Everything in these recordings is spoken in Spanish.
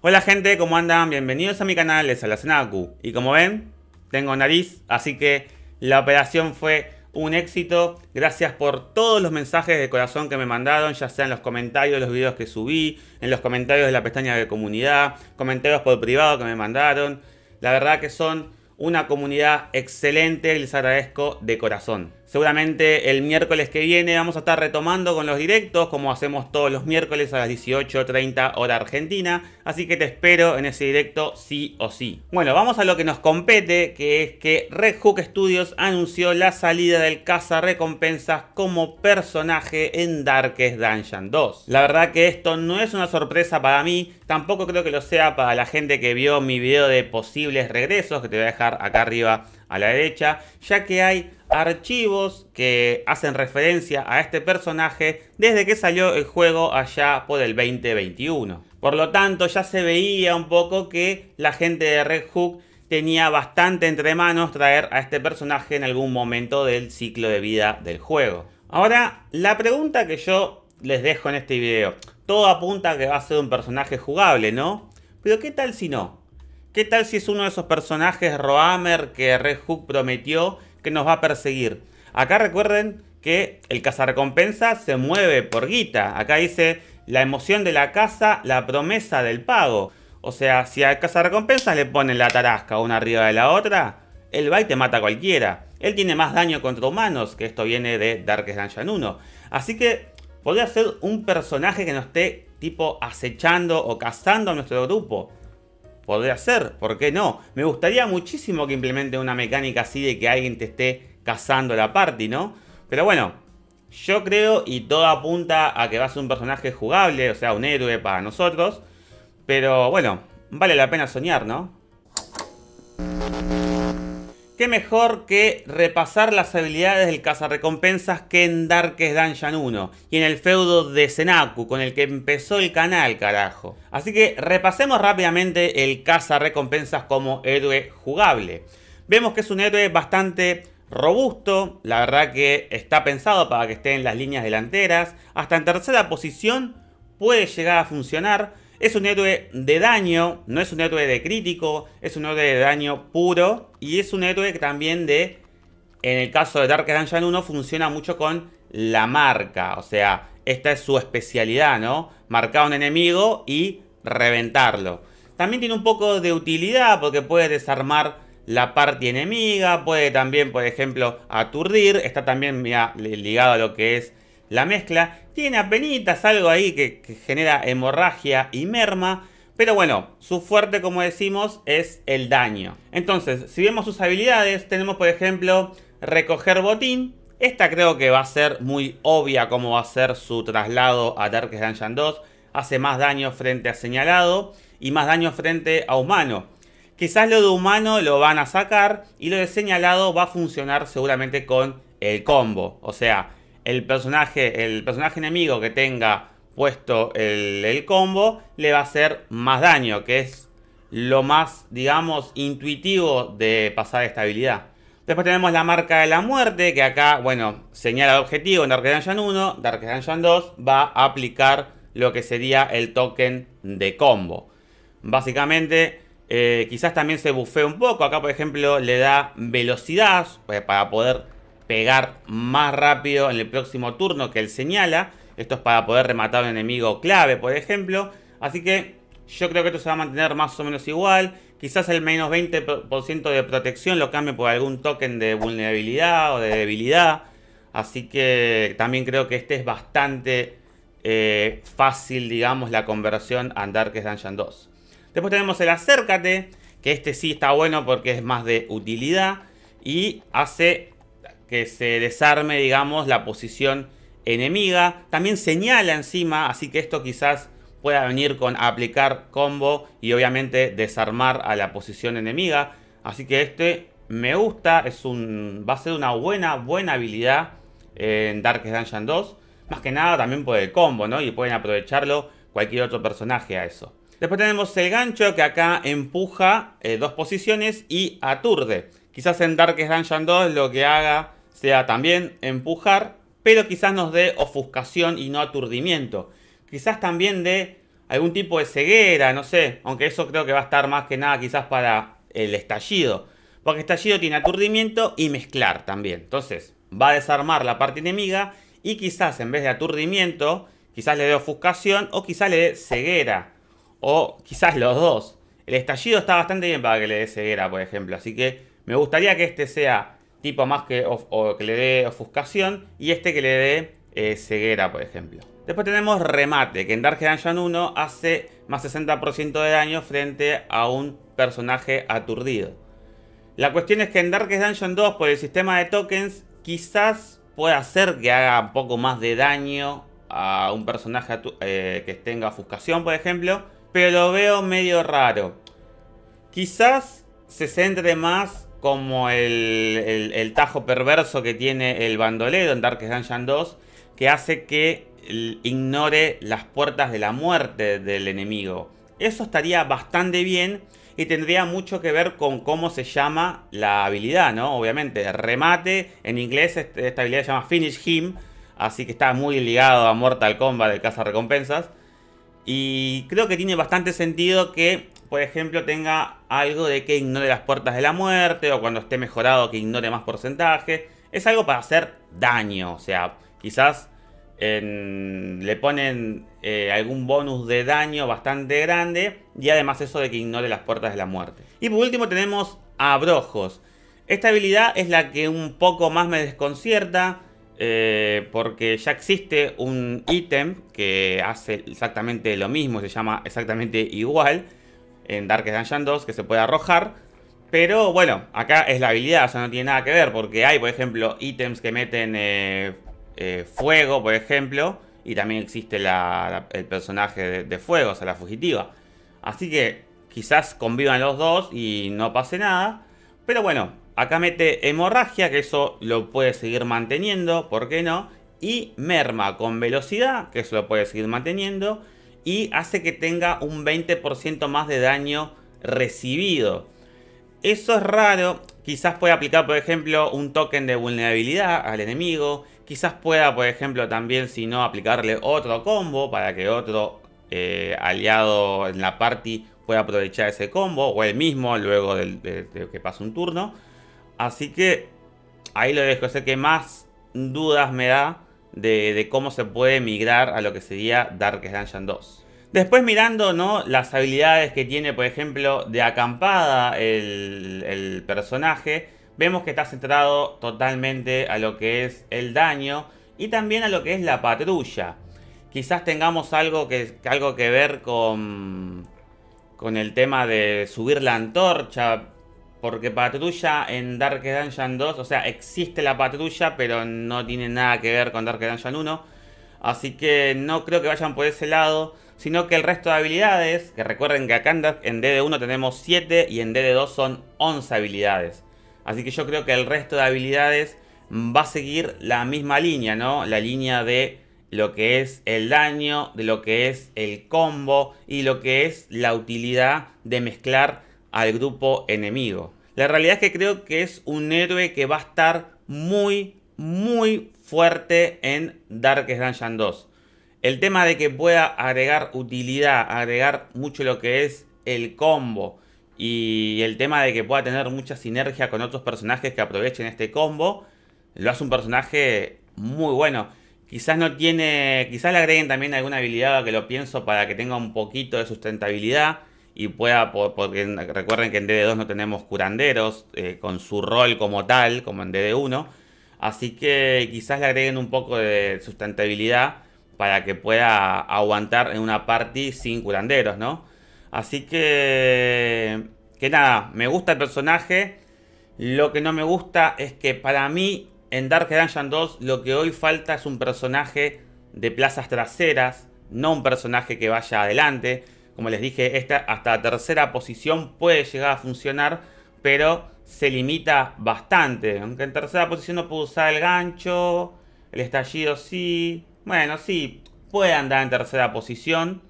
Hola gente, ¿cómo andan? Bienvenidos a mi canal, es Senaku. Y como ven, tengo nariz, así que la operación fue un éxito. Gracias por todos los mensajes de corazón que me mandaron, ya sea en los comentarios de los videos que subí, en los comentarios de la pestaña de comunidad, comentarios por privado que me mandaron. La verdad que son una comunidad excelente, y les agradezco de corazón. Seguramente el miércoles que viene vamos a estar retomando con los directos, como hacemos todos los miércoles a las 18.30 hora argentina. Así que te espero en ese directo sí o sí. Bueno, vamos a lo que nos compete, que es que Red Hook Studios anunció la salida del caza recompensas como personaje en Darkest Dungeon 2. La verdad que esto no es una sorpresa para mí, tampoco creo que lo sea para la gente que vio mi video de posibles regresos, que te voy a dejar acá arriba a la derecha, ya que hay archivos que hacen referencia a este personaje desde que salió el juego allá por el 2021. Por lo tanto, ya se veía un poco que la gente de Red Hook tenía bastante entre manos traer a este personaje en algún momento del ciclo de vida del juego. Ahora, la pregunta que yo les dejo en este video, todo apunta a que va a ser un personaje jugable, ¿no? Pero ¿qué tal si no? ¿Qué tal si es uno de esos personajes Roamer que Red Hook prometió que nos va a perseguir? Acá recuerden que el cazarrecompensa se mueve por guita. Acá dice la emoción de la caza, la promesa del pago. O sea, si al cazarrecompensa le ponen la tarasca una arriba de la otra, el va y te mata a cualquiera. Él tiene más daño contra humanos, que esto viene de Darkest Dungeon 1. Así que podría ser un personaje que nos esté tipo acechando o cazando a nuestro grupo podría ser, ¿por qué no? Me gustaría muchísimo que implemente una mecánica así de que alguien te esté cazando la party, ¿no? Pero bueno, yo creo y todo apunta a que va a ser un personaje jugable, o sea, un héroe para nosotros. Pero bueno, vale la pena soñar, ¿no? qué mejor que repasar las habilidades del cazarrecompensas que en Darkest Dungeon 1 y en el feudo de Senaku con el que empezó el canal, carajo. Así que repasemos rápidamente el cazarrecompensas como héroe jugable. Vemos que es un héroe bastante robusto, la verdad que está pensado para que esté en las líneas delanteras, hasta en tercera posición puede llegar a funcionar, es un héroe de daño, no es un héroe de crítico, es un héroe de daño puro y es un héroe que también de, en el caso de Dark Dungeon 1, funciona mucho con la marca. O sea, esta es su especialidad, ¿no? Marcar a un enemigo y reventarlo. También tiene un poco de utilidad porque puede desarmar la parte enemiga, puede también, por ejemplo, aturdir. Está también ligado a lo que es la mezcla. Tiene apenitas algo ahí que, genera hemorragia y merma. Pero bueno, su fuerte, como decimos, es el daño. Entonces, si vemos sus habilidades, tenemos por ejemplo recoger botín. Esta creo que va a ser muy obvia cómo va a ser su traslado a Darkest Dungeon 2. Hace más daño frente a señalado y más daño frente a humano. Quizás lo de humano lo van a sacar y lo de señalado va a funcionar seguramente con el combo. O sea, el personaje, el personaje enemigo que tenga puesto el, combo, le va a hacer más daño, que es lo más, digamos, intuitivo de pasar esta habilidad. Después tenemos la marca de la muerte, que acá, bueno, señala el objetivo en Dark Dungeon 1, Dark Dungeon 2 va a aplicar lo que sería el token de combo. Básicamente, eh, quizás también se bufee un poco. Acá, por ejemplo, le da velocidad pues, para poder pegar más rápido en el próximo turno que él señala. Esto es para poder rematar a un enemigo clave, por ejemplo. Así que yo creo que esto se va a mantener más o menos igual. Quizás el menos 20% de protección lo cambie por algún token de vulnerabilidad o de debilidad. Así que también creo que este es bastante eh, fácil, digamos, la conversión a Darkest Dungeon 2. Después tenemos el Acércate, que este sí está bueno porque es más de utilidad. Y hace que se desarme, digamos, la posición enemiga. También señala encima, así que esto quizás pueda venir con aplicar combo y obviamente desarmar a la posición enemiga. Así que este me gusta, es un, va a ser una buena, buena habilidad en Darkest Dungeon 2. Más que nada también por el combo, ¿no? Y pueden aprovecharlo cualquier otro personaje a eso. Después tenemos el gancho que acá empuja eh, dos posiciones y aturde. Quizás en Darkest Dungeon 2 lo que haga sea también empujar, pero quizás nos dé ofuscación y no aturdimiento. Quizás también de algún tipo de ceguera, no sé, aunque eso creo que va a estar más que nada quizás para el estallido. Porque estallido tiene aturdimiento y mezclar también. Entonces, va a desarmar la parte enemiga y quizás en vez de aturdimiento, quizás le dé ofuscación o quizás le dé ceguera. O quizás los dos. El estallido está bastante bien para que le dé ceguera, por ejemplo. Así que me gustaría que este sea tipo más que, que le dé ofuscación y este que le dé eh, ceguera, por ejemplo. Después tenemos remate, que en Dark Dungeon 1 hace más 60% de daño frente a un personaje aturdido. La cuestión es que en Dark Dungeon 2, por el sistema de tokens, quizás pueda hacer que haga un poco más de daño a un personaje eh, que tenga ofuscación, por ejemplo, pero lo veo medio raro. Quizás se centre más como el, tajo perverso que tiene el bandolero en Darkest Dungeon 2, que hace que ignore las puertas de la muerte del enemigo. Eso estaría bastante bien y tendría mucho que ver con cómo se llama la habilidad, ¿no? Obviamente, remate, en inglés esta habilidad se llama Finish Him, así que está muy ligado a Mortal Kombat de Caza Recompensas. Y creo que tiene bastante sentido que por ejemplo, tenga algo de que ignore las puertas de la muerte o cuando esté mejorado que ignore más porcentaje. Es algo para hacer daño, o sea, quizás le ponen eh, algún bonus de daño bastante grande y además eso de que ignore las puertas de la muerte. Y por último tenemos abrojos. Esta habilidad es la que un poco más me desconcierta. Eh, porque ya existe un ítem que hace exactamente lo mismo, se llama exactamente igual, en Darkest Dungeon 2 que se puede arrojar. Pero bueno, acá es la habilidad, o sea, no tiene nada que ver porque hay, por ejemplo, ítems que meten eh, eh, fuego, por ejemplo. Y también existe el personaje de, de fuego, o sea, la fugitiva. Así que quizás convivan los dos y no pase nada. Pero bueno, acá mete hemorragia, que eso lo puede seguir manteniendo, ¿por qué no? Y merma con velocidad, que eso lo puede seguir manteniendo y hace que tenga un 20% más de daño recibido. Eso es raro, quizás pueda aplicar por ejemplo un token de vulnerabilidad al enemigo, quizás pueda por ejemplo también si no aplicarle otro combo para que otro eh, aliado en la party pueda aprovechar ese combo o el mismo luego de, que pase un turno. Así que ahí lo dejo, sé que más dudas me da de, cómo se puede migrar a lo que sería Darkest Dungeon 2. Después mirando ¿no? las habilidades que tiene, por ejemplo, de acampada el, personaje, vemos que está centrado totalmente a lo que es el daño y también a lo que es la patrulla. Quizás tengamos algo que, algo que ver con, con el tema de subir la antorcha, porque patrulla en Dark Dungeon 2, o sea, existe la patrulla, pero no tiene nada que ver con Dark Dungeon 1. Así que no creo que vayan por ese lado, sino que el resto de habilidades, que recuerden que acá en DD1 tenemos 7 y en DD2 son 11 habilidades. Así que yo creo que el resto de habilidades va a seguir la misma línea, ¿no? La línea de lo que es el daño, de lo que es el combo y lo que es la utilidad de mezclar al grupo enemigo. La realidad es que creo que es un héroe que va a estar muy, muy fuerte en Darkest Dungeon 2. El tema de que pueda agregar utilidad, agregar mucho lo que es el combo y el tema de que pueda tener mucha sinergia con otros personajes que aprovechen este combo, lo hace un personaje muy bueno. Quizás no tiene, quizás le agreguen también alguna habilidad que lo pienso para que tenga un poquito de sustentabilidad y pueda, porque recuerden que en DD2 no tenemos curanderos eh, con su rol como tal, como en DD1. Así que quizás le agreguen un poco de sustentabilidad para que pueda aguantar en una party sin curanderos, ¿no? Así que... Que nada, me gusta el personaje. Lo que no me gusta es que para mí en Dark Dungeon 2 lo que hoy falta es un personaje de plazas traseras, no un personaje que vaya adelante. Como les dije, esta hasta tercera posición puede llegar a funcionar, pero se limita bastante. Aunque en tercera posición no puedo usar el gancho, el estallido sí. Bueno, sí, puede andar en tercera posición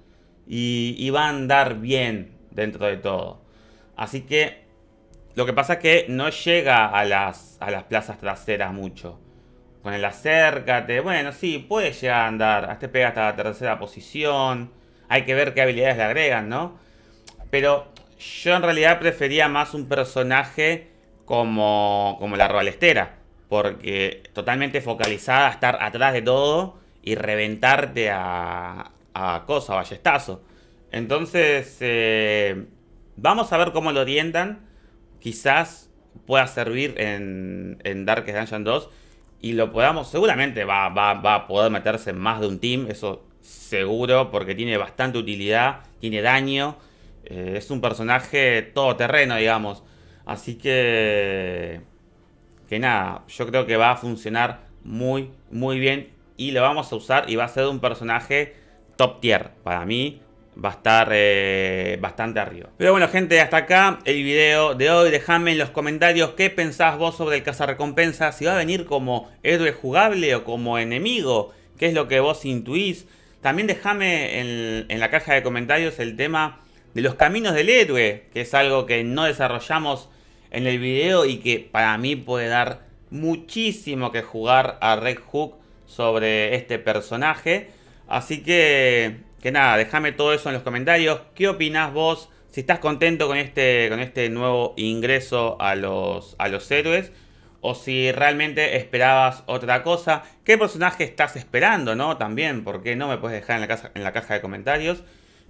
y, va a andar bien dentro de todo. Así que lo que pasa es que no llega a las, plazas traseras mucho. Con el acércate, bueno, sí, puede llegar a andar. Este pega hasta la tercera posición. Hay que ver qué habilidades le agregan, ¿no? Pero yo en realidad prefería más un personaje como, como la robalestera. Porque totalmente focalizada a estar atrás de todo y reventarte a, a cosa, a ballestazo. Entonces, eh, vamos a ver cómo lo orientan. Quizás pueda servir en, en Darkest Dungeon 2 y lo podamos, seguramente va, va a poder meterse en más de un team, eso seguro, porque tiene bastante utilidad, tiene daño. Eh, es un personaje todoterreno, digamos. Así que... Que nada, yo creo que va a funcionar muy, muy bien. Y lo vamos a usar y va a ser un personaje top tier. Para mí va a estar eh, bastante arriba. Pero bueno gente, hasta acá el video de hoy. Dejame en los comentarios qué pensás vos sobre el cazarrecompensa. Si va a venir como héroe jugable o como enemigo. ¿Qué es lo que vos intuís? También déjame en, la caja de comentarios el tema de los caminos del héroe, que es algo que no desarrollamos en el video y que para mí puede dar muchísimo que jugar a Red Hook sobre este personaje. Así que, que nada, déjame todo eso en los comentarios. ¿Qué opinás vos? Si estás contento con este, con este nuevo ingreso a los, a los héroes o si realmente esperabas otra cosa. ¿Qué personaje estás esperando, no? También, porque no me puedes dejar en la, en la caja de comentarios.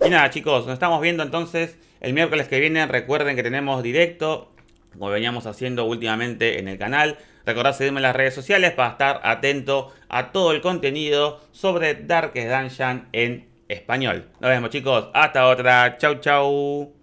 Y nada, chicos, nos estamos viendo entonces el miércoles que viene. Recuerden que tenemos directo, como veníamos haciendo últimamente en el canal. Recordad seguirme en las redes sociales para estar atento a todo el contenido sobre Darkest Dungeon en español. Nos vemos, chicos. Hasta otra. Chau, chau.